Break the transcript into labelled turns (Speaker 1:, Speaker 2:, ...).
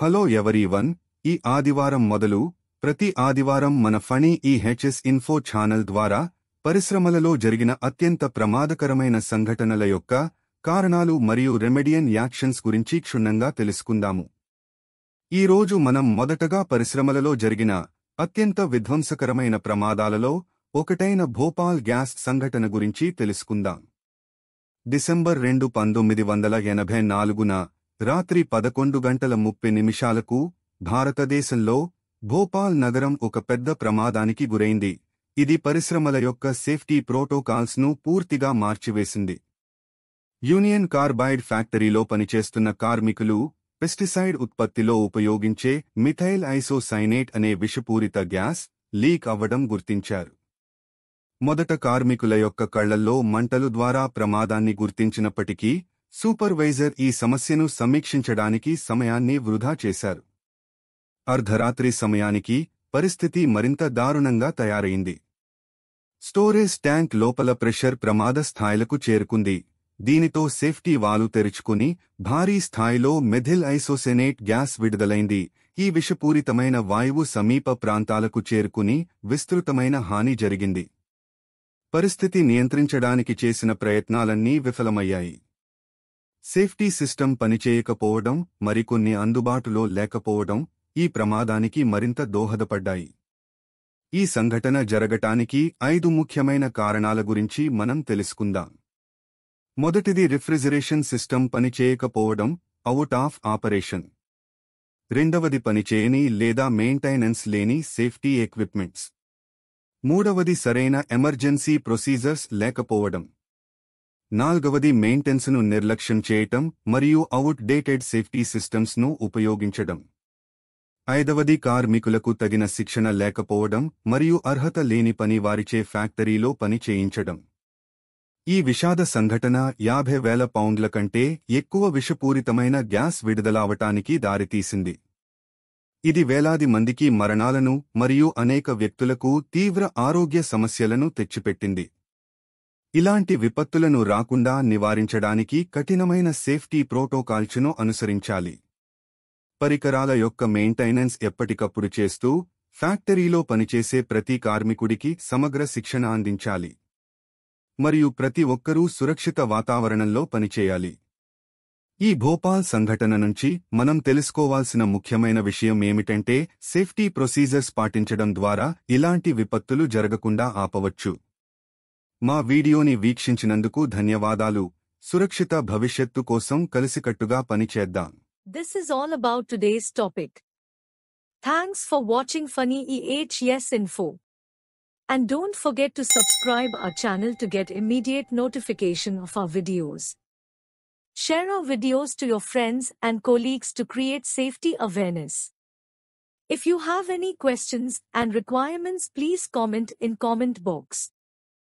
Speaker 1: Hello everyone ఈ ఆదివారం మొదలు ప్రతి ఆదివారం మన ఫణీ ఈ హెచ్ఎస్ ఇన్ఫో ఛానల్ ద్వారా పరిశ్రమలలో జరిగిన అత్యంత ప్రమాదకరమైన సంఘటనల యొక్క కారణాలు మరియు రెమెడియన్ యాక్షన్స్ గురించి క్షుణ్ణంగా తెలుసుకుందాము ఈరోజు మనం మొదటగా పరిశ్రమలలో జరిగిన అత్యంత విధ్వంసకరమైన ప్రమాదాలలో ఒకటైన భోపాల్ గ్యాస్ సంఘటన గురించి తెలుసుకుందాం డిసెంబర్ రెండు పంతొమ్మిది వందల ఎనభై నాలుగున రాత్రి పదకొండు గంటల ముప్పై నిమిషాలకు భారతదేశంలో భోపాల్ నగరం ఒక పెద్ద ప్రమాదానికి గురైంది ఇది పరిశ్రమల యొక్క సేఫ్టీ ప్రోటోకాల్స్ను పూర్తిగా మార్చివేసింది యూనియన్ కార్బైడ్ ఫ్యాక్టరీలో పనిచేస్తున్న కార్మికులు పెస్టిసైడ్ ఉత్పత్తిలో ఉపయోగించే మిథైల్ ఐసోసైనేట్ అనే విషపూరిత గ్యాస్ లీక్ అవ్వడం గుర్తించారు మొదట కార్మికుల యొక్క కళ్లల్లో మంటలు ద్వారా ప్రమాదాన్ని గుర్తించినప్పటికీ సూపర్వైజర్ ఈ సమస్యను సమీక్షించడానికి సమయాన్ని వృధా చేశారు అర్ధరాత్రి సమయానికి పరిస్థితి మరింత దారుణంగా తయారైంది స్టోరేజ్ ట్యాంక్ లోపల ప్రెషర్ ప్రమాద స్థాయిలకు చేరుకుంది దీనితో సేఫ్టీ వాలు తెరుచుకుని భారీ స్థాయిలో మెథిల్ ఐసోసెనేట్ గ్యాస్ విడుదలైంది ఈ విషపూరితమైన వాయువు సమీప ప్రాంతాలకు చేరుకుని విస్తృతమైన హాని జరిగింది పరిస్థితి నియంత్రించడానికి చేసిన ప్రయత్నాలన్నీ విఫలమయ్యాయి సేఫ్టీ సిస్టమ్ పనిచేయకపోవడం మరికొన్ని అందుబాటులో లేకపోవడం ఈ ప్రమాదానికి మరింత దోహదపడ్డాయి ఈ సంఘటన జరగటానికి ఐదు ముఖ్యమైన కారణాల గురించి మనం తెలుసుకుందాం మొదటిది రిఫ్రిజిరేషన్ సిస్టమ్ పనిచేయకపోవడం అవుట్ ఆఫ్ ఆపరేషన్ రెండవది పనిచేయని లేదా మెయింటైనెన్స్ లేని సేఫ్టీ ఎక్విప్మెంట్స్ మూడవది సరైన ఎమర్జెన్సీ ప్రొసీజర్స్ లేకపోవడం నాల్గవది మెయింటెన్స్ను నిర్లక్ష్యం చేయటం మరియు అవుట్ డేటెడ్ సేఫ్టీ సిస్టమ్స్ను ఉపయోగించడం ఐదవది కార్మికులకు తగిన శిక్షణ లేకపోవడం మరియు అర్హత లేని పని వారిచే ఫ్యాక్టరీలో పని చేయించడం ఈ విషాద సంఘటన యాభై వేల పౌండ్ల కంటే ఎక్కువ విషపూరితమైన గ్యాస్ విడుదలవటానికి దారితీసింది ఇది వేలాది మందికి మరణాలను మరియు అనేక వ్యక్తులకు తీవ్ర ఆరోగ్య సమస్యలను తెచ్చిపెట్టింది ఇలాంటి విపత్తులను రాకుండా నివారించడానికి కఠినమైన సేఫ్టీ ప్రోటోకాల్చును అనుసరించాలి పరికరాల యొక్క మెయింటైనెన్స్ ఎప్పటికప్పుడు చేస్తూ ఫ్యాక్టరీలో పనిచేసే ప్రతి కార్మికుడికి సమగ్ర శిక్షణ అందించాలి మరియు ప్రతి ఒక్కరూ సురక్షిత వాతావరణంలో పనిచేయాలి ఈ భోపాల్ సంఘటన నుంచి మనం తెలుసుకోవాల్సిన ముఖ్యమైన విషయం ఏమిటంటే సేఫ్టీ ప్రొసీజర్స్ పాటించడం ద్వారా ఇలాంటి విపత్తులు జరగకుండా ఆపవచ్చు మా వీడియోని వీక్షించినందుకు ధన్యవాదాలు సురక్షిత భవిష్యత్తు కోసం కలిసికట్టుగా పనిచేద్దాం
Speaker 2: this is all about today's topic thanks for watching funny E S info and don't forget to subscribe our channel to get immediate notification of our videos Share our videos to your friends and colleagues to create safety awareness. If you have any questions and requirements, please comment in comment box.